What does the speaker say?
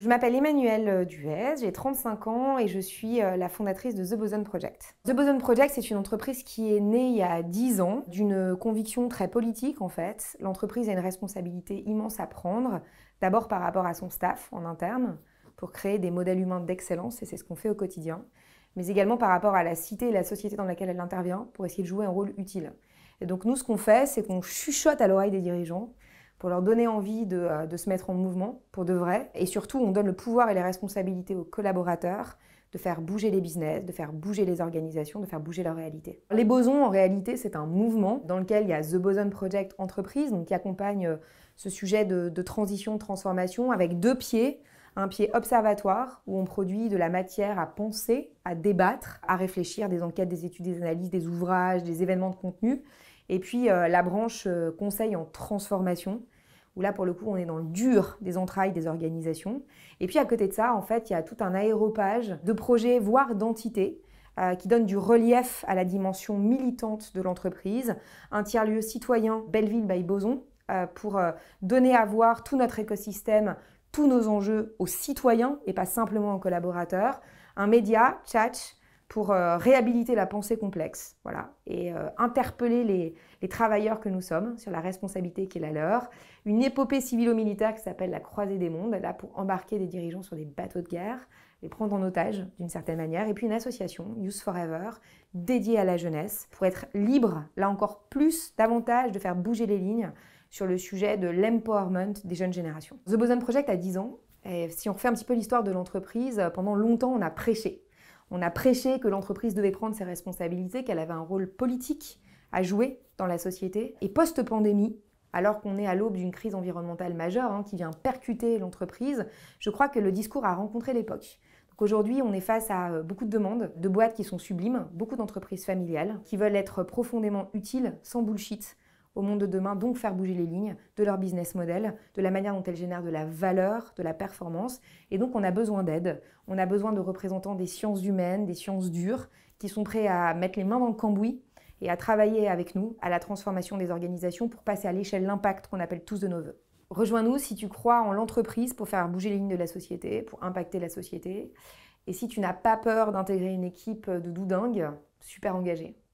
Je m'appelle Emmanuelle euh, Duez, j'ai 35 ans et je suis euh, la fondatrice de The Boson Project. The Boson Project, c'est une entreprise qui est née il y a 10 ans d'une conviction très politique en fait. L'entreprise a une responsabilité immense à prendre, d'abord par rapport à son staff en interne, pour créer des modèles humains d'excellence, et c'est ce qu'on fait au quotidien, mais également par rapport à la cité et la société dans laquelle elle intervient, pour essayer de jouer un rôle utile. Et donc nous, ce qu'on fait, c'est qu'on chuchote à l'oreille des dirigeants pour leur donner envie euh, de, se mettre en mouvement pour de vrai. Et surtout, on donne le pouvoir et les responsabilités aux collaborateurs de faire bouger les business, de faire bouger les organisations, de faire bouger leur réalité. Les Bosons, en réalité, c'est un mouvement dans lequel il y a The Boson Project Entreprise, donc qui accompagne euh, ce sujet de, de transition, de transformation, avec deux pieds. Un pied observatoire, où on produit de la matière à penser, à débattre, à réfléchir, des enquêtes, des études, des analyses, des ouvrages, des événements de contenu et puis euh, la branche euh, conseil en transformation, où là pour le coup on est dans le dur des entrailles des organisations. Et puis à côté de ça, en fait, il y a tout un aéropage de projets, voire d'entités, euh, qui donnent du relief à la dimension militante de l'entreprise. Un tiers-lieu citoyen, Belleville by Boson, pour donner à voir tout notre écosystème, tous nos enjeux aux citoyens et pas simplement aux collaborateurs. Un média, Tchatch, pour euh, réhabiliter la pensée complexe, voilà, et euh, interpeller les, travailleurs que nous sommes sur la responsabilité qui est la leur. Une épopée civilo-militaire qui s'appelle la Croisée des mondes, là pour embarquer des dirigeants sur des bateaux de guerre, les prendre en otage d'une certaine manière, et puis une association, Youth Forever, dédiée à la jeunesse, pour être libre, là encore plus, davantage, de faire bouger les lignes sur le sujet de l'empowerment des jeunes générations. The Boson Project a 10 ans, et si on refait un petit peu l'histoire de l'entreprise, euh, pendant longtemps on a prêché on a prêché que l'entreprise devait prendre ses responsabilités, qu'elle avait un rôle politique à jouer dans la société. Et post-pandémie, alors qu'on est à l'aube d'une crise environnementale majeure hein, qui vient percuter l'entreprise, je crois que le discours a rencontré l'époque. Aujourd'hui, on est face à euh, beaucoup de demandes, de boîtes qui sont sublimes, beaucoup d'entreprises familiales, qui veulent être profondément utiles, sans bullshit, au monde de demain, donc faire bouger les lignes de leur business model, de la manière dont elles génèrent de la valeur, de la performance. Et donc on a besoin d'aide, on a besoin de représentants des sciences humaines, des sciences dures, qui sont prêts à mettre les mains dans le cambouis et à travailler avec nous à la transformation des organisations pour passer à l'échelle l'impact qu'on appelle tous de nos voeux. Rejoins-nous si tu crois en l'entreprise pour faire bouger les lignes de la société, pour impacter la société. Et si tu n'as pas peur d'intégrer une équipe de doudingues, super engagée.